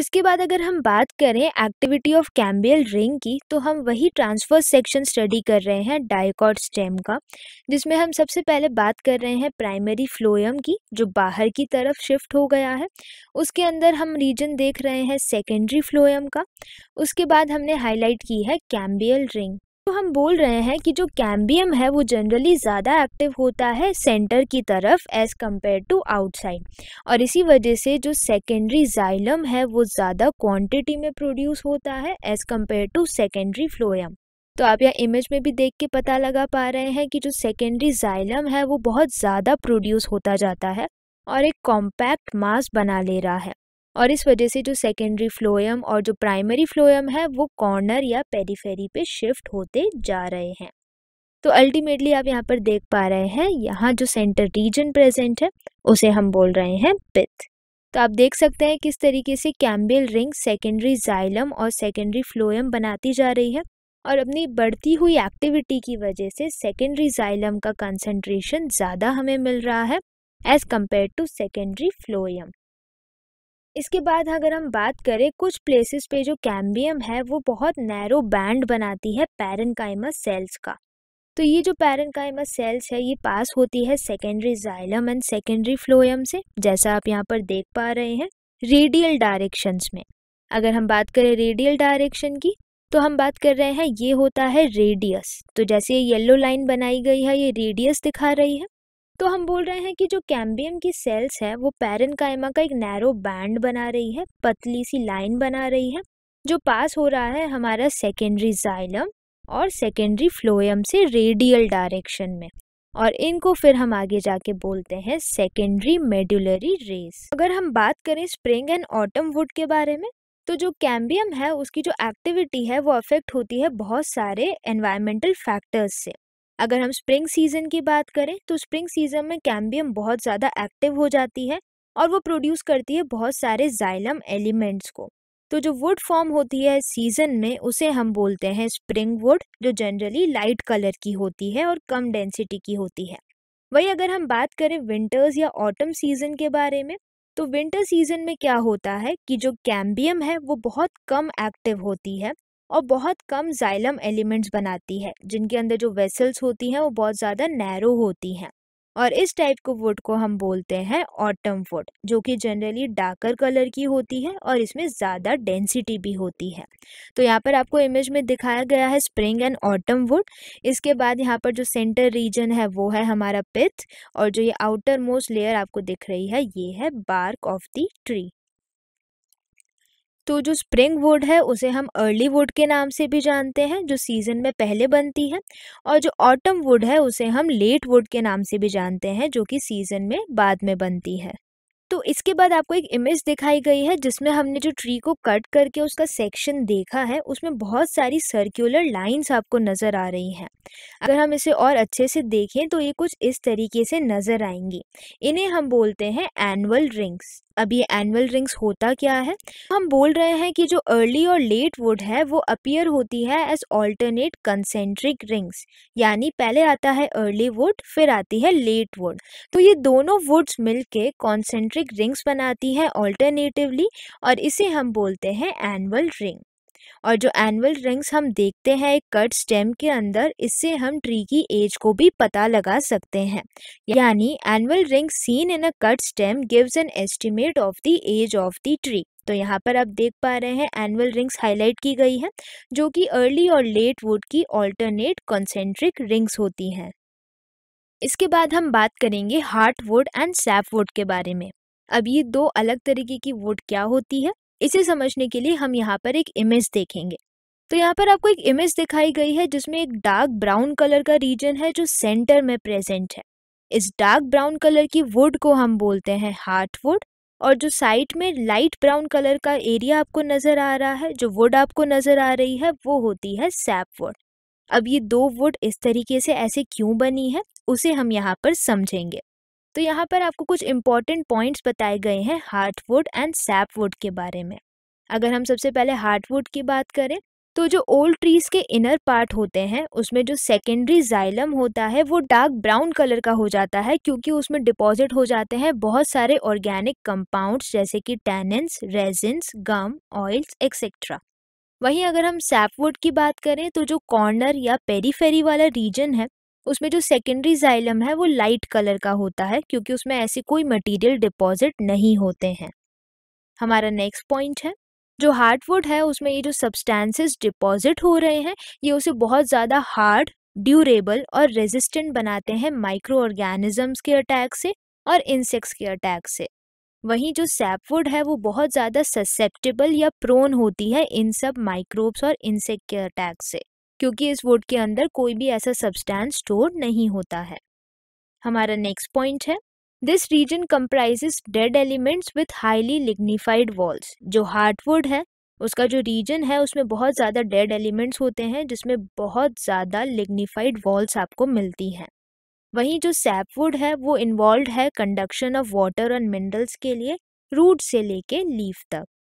इसके बाद अगर हम बात करें एक्टिविटी ऑफ कैम्बियल रिंग की तो हम वही ट्रांसफर सेक्शन स्टडी कर रहे हैं डायकॉट स्टेम का जिसमें हम सबसे पहले बात कर रहे हैं प्राइमरी फ्लोएम की जो बाहर की तरफ शिफ्ट हो गया है उसके अंदर हम रीजन देख रहे हैं सेकेंडरी फ्लोएम का उसके बाद हमने हाईलाइट की है कैम्बियल रिंग तो हम बोल रहे हैं कि जो कैम्बियम है वो जनरली ज़्यादा एक्टिव होता है सेंटर की तरफ एज़ कम्पेयर टू आउटसाइड और इसी वजह से जो सेकेंडरी जाइलम है वो ज़्यादा क्वांटिटी में प्रोड्यूस होता है as compare to secondary phloem तो आप यह इमेज में भी देख के पता लगा पा रहे हैं कि जो सेकेंडरी जाइलम है वो बहुत ज़्यादा प्रोड्यूस होता जाता है और एक कॉम्पैक्ट मास बना ले रहा है और इस वजह से जो सेकेंडरी फ्लोएम और जो प्राइमरी फ्लोएम है वो कॉर्नर या पेरीफेरी पे शिफ्ट होते जा रहे हैं तो अल्टीमेटली आप यहाँ पर देख पा रहे हैं यहाँ जो सेंटर रीजन प्रेजेंट है उसे हम बोल रहे हैं पिथ तो आप देख सकते हैं किस तरीके से कैम्बियल रिंग सेकेंडरी जाइलम और सेकेंडरी फ्लोएम बनाती जा रही है और अपनी बढ़ती हुई एक्टिविटी की वजह से सेकेंडरी जाइलम का कंसंट्रेशन ज़्यादा हमें मिल रहा है as compare to secondary phloem इसके बाद अगर हम बात करें कुछ प्लेसेस पे जो कैम्बियम है वो बहुत नैरो बैंड बनाती है पैरनकाइमस सेल्स का तो ये जो पैरनकाइमस सेल्स है ये पास होती है secondary xylem and secondary phloem से जैसा आप यहाँ पर देख पा रहे हैं रेडियल डायरेक्शंस में अगर हम बात करें रेडियल डायरेक्शन की तो हम बात कर रहे हैं ये होता है रेडियस तो जैसे ये येल्लो लाइन बनाई गई है ये रेडियस दिखा रही है तो हम बोल रहे हैं कि जो कैम्बियम की सेल्स है वो पैरन कायमा का एक नैरो बैंड बना रही है पतली सी लाइन बना रही है जो पास हो रहा है हमारा सेकेंडरी जाइलम और सेकेंडरी फ्लोएम से रेडियल डायरेक्शन में और इनको फिर हम आगे जाके बोलते हैं सेकेंडरी मेडुलरी रेस अगर हम बात करें स्प्रिंग एंड ऑटम वुड के बारे में तो जो कैम्बियम है उसकी जो एक्टिविटी है वो अफेक्ट होती है बहुत सारे एनवायरमेंटल फैक्टर्स से अगर हम स्प्रिंग सीजन की बात करें तो स्प्रिंग सीजन में कैम्बियम बहुत ज़्यादा एक्टिव हो जाती है और वो प्रोड्यूस करती है बहुत सारे जाइलम एलिमेंट्स को तो जो वुड फॉर्म होती है सीजन में उसे हम बोलते हैं स्प्रिंग वुड जो जनरली लाइट कलर की होती है और कम डेंसिटी की होती है वही अगर हम बात करें विंटर्स या ऑटम सीजन के बारे में तो विंटर सीजन में क्या होता है कि जो कैम्बियम है वो बहुत कम एक्टिव होती है और बहुत कम जाइलम एलिमेंट्स बनाती है जिनके अंदर जो वेसल्स होती हैं वो बहुत ज़्यादा नैरो होती हैं और इस टाइप के वुड को हम बोलते हैं ऑटम वुड जो कि जनरली डार्कर कलर की होती है और इसमें ज़्यादा डेंसिटी भी होती है तो यहाँ पर आपको इमेज में दिखाया गया है स्प्रिंग एंड ऑटम वुड इसके बाद यहाँ पर जो सेंटर रीजन है वो है हमारा पिथ और जो ये आउटर मोस्ट लेयर आपको दिख रही है ये है बार्क ऑफ द ट्री तो जो स्प्रिंग वुड है उसे हम अर्ली वुड के नाम से भी जानते हैं जो सीज़न में पहले बनती है और जो ऑटम वुड है उसे हम लेट वुड के नाम से भी जानते हैं जो कि सीज़न में बाद में बनती है तो इसके बाद आपको एक इमेज दिखाई गई है जिसमें हमने जो ट्री को कट करके उसका सेक्शन देखा है उसमें बहुत सारी सर्कुलर लाइंस आपको नज़र आ रही हैं अगर हम इसे और अच्छे से देखें तो ये कुछ इस तरीके से नज़र आएंगी इन्हें हम बोलते हैं एनुअल रिंग्स अब ये एनुअल रिंग्स होता क्या है हम बोल रहे हैं कि जो अर्ली और लेट वुड है वो अपीयर होती है एज ऑल्टरनेट कंसेंट्रिक रिंग्स यानी पहले आता है अर्ली वुड फिर आती है लेट वुड तो ये दोनों वुड्स मिलके कॉन्सेंट्रिक रिंग्स बनाती हैं ऑल्टरनेटिवली और इसे हम बोलते हैं एनुअल रिंग और जो एनुअल रिंग्स हम देखते हैं एक कट स्टेम के अंदर इससे हम ट्री की एज को भी पता लगा सकते हैं यानी annual ring seen in a cut stem gives an estimate of the age of the tree तो यहाँ पर आप देख पा रहे हैं एनुअल रिंग्स हाईलाइट की गई है जो कि अर्ली और लेट वुड की ऑल्टरनेट कॉन्सेंट्रिक रिंग्स होती हैं इसके बाद हम बात करेंगे heart wood and sap wood के बारे में अब ये दो अलग तरीके की वुड क्या होती है इसे समझने के लिए हम यहाँ पर एक इमेज देखेंगे तो यहाँ पर आपको एक इमेज दिखाई गई है जिसमें एक डार्क ब्राउन कलर का रीजन है जो सेंटर में प्रेजेंट है इस डार्क ब्राउन कलर की वुड को हम बोलते हैं हार्ट वुड और जो साइड में लाइट ब्राउन कलर का एरिया आपको नज़र आ रहा है जो वुड आपको नज़र आ रही है वो होती है सैप वुड अब ये दो वुड इस तरीके से ऐसे क्यों बनी है उसे हम यहाँ पर समझेंगे तो यहाँ पर आपको कुछ इंपॉर्टेंट पॉइंट्स बताए गए हैं हार्टवुड एंड सैपवुड के बारे में अगर हम सबसे पहले हार्टवुड की बात करें तो जो ओल्ड ट्रीज के इनर पार्ट होते हैं उसमें जो सेकेंडरी जाइलम होता है वो डार्क ब्राउन कलर का हो जाता है क्योंकि उसमें डिपॉजिट हो जाते हैं बहुत सारे ऑर्गेनिक कंपाउंड्स जैसे कि tannins resins gum oils etcetera वहीं अगर हम सैपवुड की बात करें तो जो कॉर्नर या पेरीफेरी वाला रीजन है उसमें जो सेकेंडरी जाइलम है वो लाइट कलर का होता है क्योंकि उसमें ऐसे कोई मटेरियल डिपॉजिट नहीं होते हैं हमारा नेक्स्ट पॉइंट है जो हार्डवुड है उसमें ये जो सब्सटेंसेस डिपॉजिट हो रहे हैं ये उसे बहुत ज़्यादा हार्ड ड्यूरेबल और रेजिस्टेंट बनाते हैं माइक्रो ऑर्गेनिजम्स के अटैक से और इंसेक्ट्स के अटैक से वहीं जो सैपवुड है वो बहुत ज़्यादा ससेप्टेबल या प्रोन होती है इन सब माइक्रोब्स और इंसेक्ट के अटैक से क्योंकि इस वुड के अंदर कोई भी ऐसा सब्सटेंस स्टोर नहीं होता है हमारा नेक्स्ट पॉइंट है this region comprises dead elements with highly lignified walls जो हार्डवुड है उसका जो रीजन है उसमें बहुत ज़्यादा डेड एलिमेंट्स होते हैं जिसमें बहुत ज़्यादा लिग्निफाइड वॉल्स आपको मिलती हैं वहीं जो सैपवुड है वो इन्वॉल्व है कंडक्शन ऑफ वाटर और मिनरल्स के लिए रूट से लेके लीफ तक